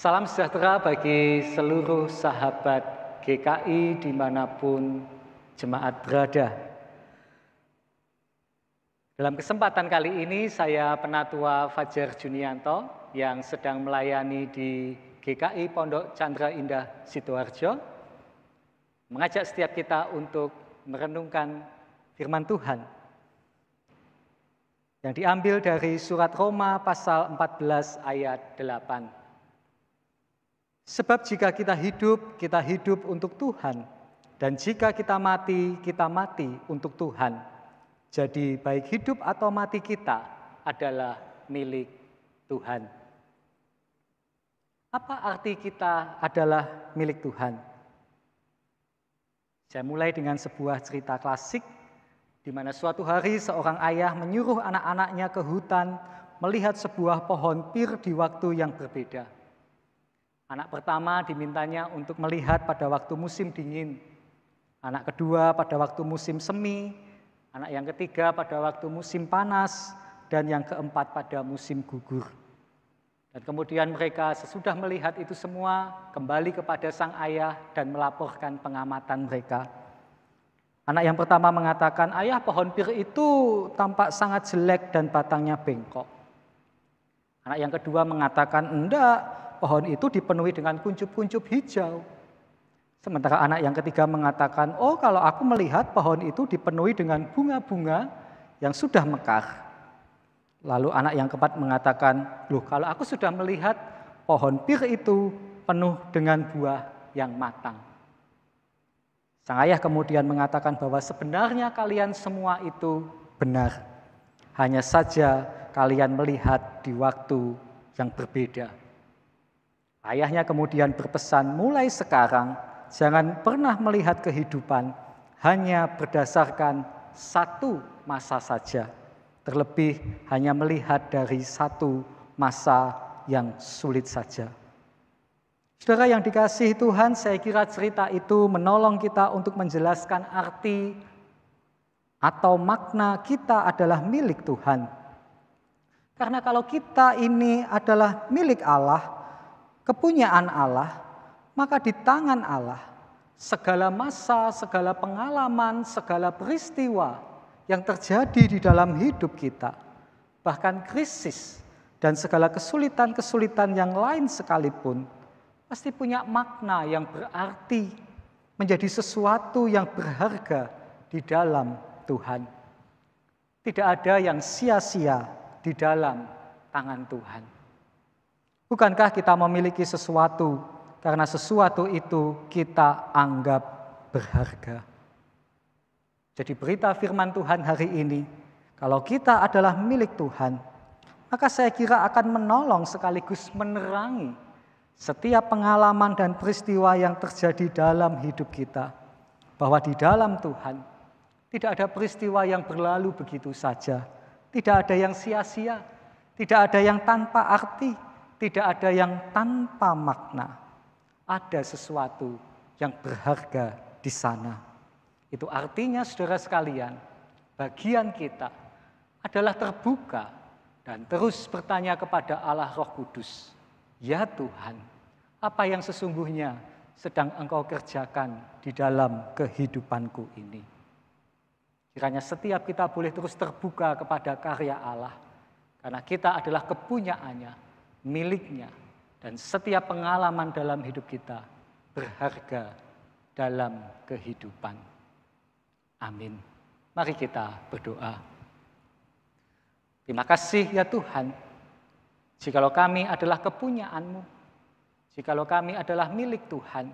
Salam sejahtera bagi seluruh sahabat GKI dimanapun jemaat berada. Dalam kesempatan kali ini saya penatua Fajar Junianto yang sedang melayani di GKI Pondok Chandra Indah Sidoarjo mengajak setiap kita untuk merenungkan firman Tuhan yang diambil dari surat Roma pasal 14 ayat 8. Sebab jika kita hidup, kita hidup untuk Tuhan. Dan jika kita mati, kita mati untuk Tuhan. Jadi baik hidup atau mati kita adalah milik Tuhan. Apa arti kita adalah milik Tuhan? Saya mulai dengan sebuah cerita klasik di mana suatu hari seorang ayah menyuruh anak-anaknya ke hutan melihat sebuah pohon pir di waktu yang berbeda. Anak pertama dimintanya untuk melihat pada waktu musim dingin. Anak kedua pada waktu musim semi. Anak yang ketiga pada waktu musim panas. Dan yang keempat pada musim gugur. Dan kemudian mereka sesudah melihat itu semua kembali kepada sang ayah dan melaporkan pengamatan mereka. Anak yang pertama mengatakan, ayah pohon pir itu tampak sangat jelek dan batangnya bengkok. Anak yang kedua mengatakan, enggak, pohon itu dipenuhi dengan kuncup-kuncup hijau. Sementara anak yang ketiga mengatakan, oh kalau aku melihat pohon itu dipenuhi dengan bunga-bunga yang sudah mekar. Lalu anak yang keempat mengatakan, loh kalau aku sudah melihat pohon pir itu penuh dengan buah yang matang. Sang ayah kemudian mengatakan bahwa sebenarnya kalian semua itu benar. Hanya saja kalian melihat di waktu yang berbeda. Ayahnya kemudian berpesan, "Mulai sekarang, jangan pernah melihat kehidupan hanya berdasarkan satu masa saja, terlebih hanya melihat dari satu masa yang sulit saja." Saudara yang dikasih Tuhan, saya kira cerita itu menolong kita untuk menjelaskan arti atau makna kita adalah milik Tuhan. Karena kalau kita ini adalah milik Allah, kepunyaan Allah, maka di tangan Allah segala masa, segala pengalaman, segala peristiwa yang terjadi di dalam hidup kita, bahkan krisis dan segala kesulitan-kesulitan yang lain sekalipun, pasti punya makna yang berarti menjadi sesuatu yang berharga di dalam Tuhan. Tidak ada yang sia-sia di dalam tangan Tuhan. Bukankah kita memiliki sesuatu karena sesuatu itu kita anggap berharga? Jadi berita firman Tuhan hari ini, kalau kita adalah milik Tuhan, maka saya kira akan menolong sekaligus menerangi setiap pengalaman dan peristiwa yang terjadi dalam hidup kita. Bahwa di dalam Tuhan tidak ada peristiwa yang berlalu begitu saja. Tidak ada yang sia-sia, tidak ada yang tanpa arti, tidak ada yang tanpa makna. Ada sesuatu yang berharga di sana. Itu artinya saudara sekalian, bagian kita adalah terbuka dan terus bertanya kepada Allah Roh Kudus, "Ya Tuhan, apa yang sesungguhnya sedang Engkau kerjakan di dalam kehidupanku ini?" Kiranya setiap kita boleh terus terbuka kepada karya Allah, karena kita adalah kepunyaannya miliknya. Dan setiap pengalaman dalam hidup kita berharga dalam kehidupan. Amin. Mari kita berdoa. Terima kasih ya Tuhan, jikalau kami adalah kepunyaanmu, jikalau kami adalah milik Tuhan,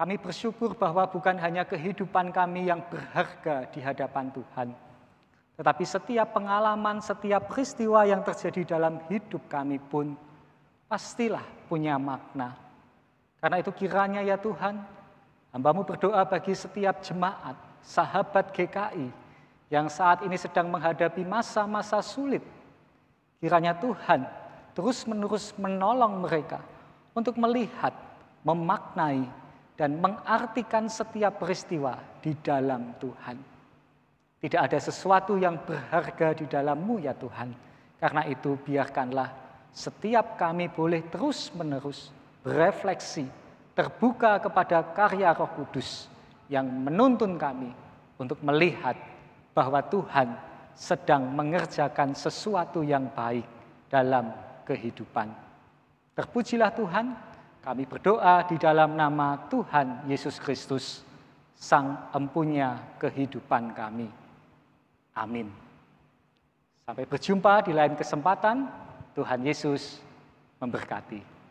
kami bersyukur bahwa bukan hanya kehidupan kami yang berharga di hadapan Tuhan, tetapi setiap pengalaman, setiap peristiwa yang terjadi dalam hidup kami pun pastilah punya makna. Karena itu kiranya ya Tuhan, hambamu berdoa bagi setiap jemaat, sahabat GKI, yang saat ini sedang menghadapi masa-masa sulit. Kiranya Tuhan terus-menerus menolong mereka untuk melihat, memaknai, dan mengartikan setiap peristiwa di dalam Tuhan. Tidak ada sesuatu yang berharga di dalammu ya Tuhan. Karena itu biarkanlah setiap kami boleh terus-menerus berefleksi, terbuka kepada karya Roh Kudus yang menuntun kami untuk melihat bahwa Tuhan sedang mengerjakan sesuatu yang baik dalam kehidupan. Terpujilah Tuhan, kami berdoa di dalam nama Tuhan Yesus Kristus, Sang Empunya kehidupan kami. Amin. Sampai berjumpa di lain kesempatan. Tuhan Yesus memberkati.